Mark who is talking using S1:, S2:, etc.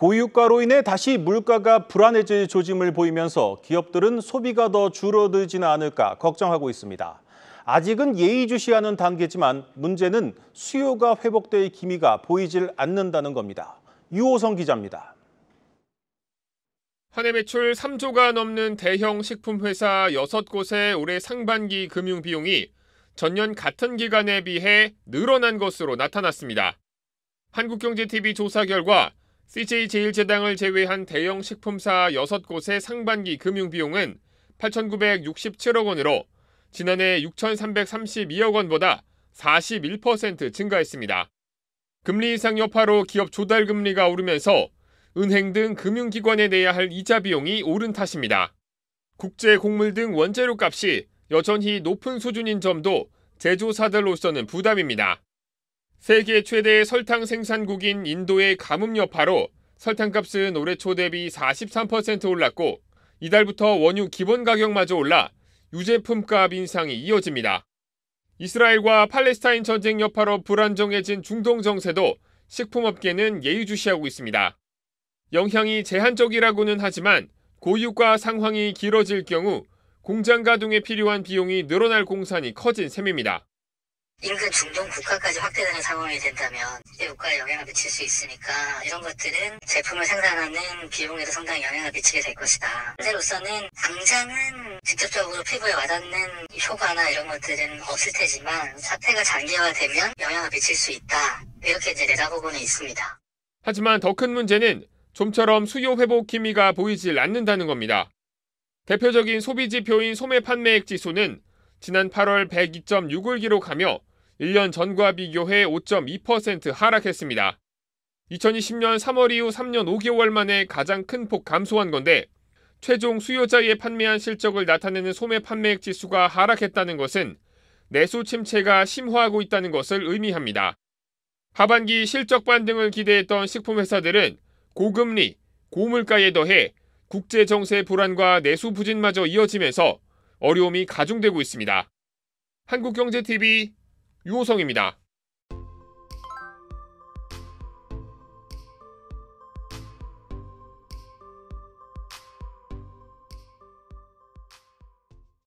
S1: 고유가로 인해 다시 물가가 불안해질 조짐을 보이면서 기업들은 소비가 더 줄어들지는 않을까 걱정하고 있습니다. 아직은 예의주시하는 단계지만 문제는 수요가 회복될 기미가 보이질 않는다는 겁니다. 유호성 기자입니다. 한해 매출 3조가 넘는 대형 식품회사 6곳의 올해 상반기 금융비용이 전년 같은 기간에 비해 늘어난 것으로 나타났습니다. 한국경제TV 조사 결과 CJ 제일재당을 제외한 대형 식품사 6곳의 상반기 금융비용은 8,967억 원으로 지난해 6,332억 원보다 41% 증가했습니다. 금리 이상 여파로 기업 조달 금리가 오르면서 은행 등 금융기관에 내야 할 이자 비용이 오른 탓입니다. 국제 곡물 등 원재료 값이 여전히 높은 수준인 점도 제조사들로서는 부담입니다. 세계 최대 설탕 생산국인 인도의 가뭄 여파로 설탕값은 올해 초 대비 43% 올랐고 이달부터 원유 기본 가격마저 올라 유제품값 인상이 이어집니다. 이스라엘과 팔레스타인 전쟁 여파로 불안정해진 중동 정세도 식품업계는 예의주시하고 있습니다. 영향이 제한적이라고는 하지만 고유가 상황이 길어질 경우 공장 가동에 필요한 비용이 늘어날 공산이 커진 셈입니다.
S2: 인근 중동 국가까지 확대되는 상황이 된다면 이게 국가에 영향을 미칠 수 있으니까 이런 것들은 제품을 생산하는 비용에도 상당히 영향을 미치게 될 것이다. 현재로서는 당장은 직접적으로 피부에 와닿는 효과나 이런 것들은 없을 테지만 사태가 장기화되면 영향을 미칠 수 있다. 이렇게 이제 내다보고는 있습니다.
S1: 하지만 더 큰 문제는 좀처럼 수요 회복 기미가 보이질 않는다는 겁니다. 대표적인 소비 지표인 소매 판매액 지수는 지난 8월 102.6을 기록하며 1년 전과 비교해 5.2% 하락했습니다. 2020년 3월 이후 3년 5개월 만에 가장 큰 폭 감소한 건데 최종 수요자에 판매한 실적을 나타내는 소매 판매액 지수가 하락했다는 것은 내수 침체가 심화하고 있다는 것을 의미합니다. 하반기 실적 반등을 기대했던 식품 회사들은 고금리, 고물가에 더해 국제 정세 불안과 내수 부진마저 이어지면서 어려움이 가중되고 있습니다. 한국경제TV 유호성입니다.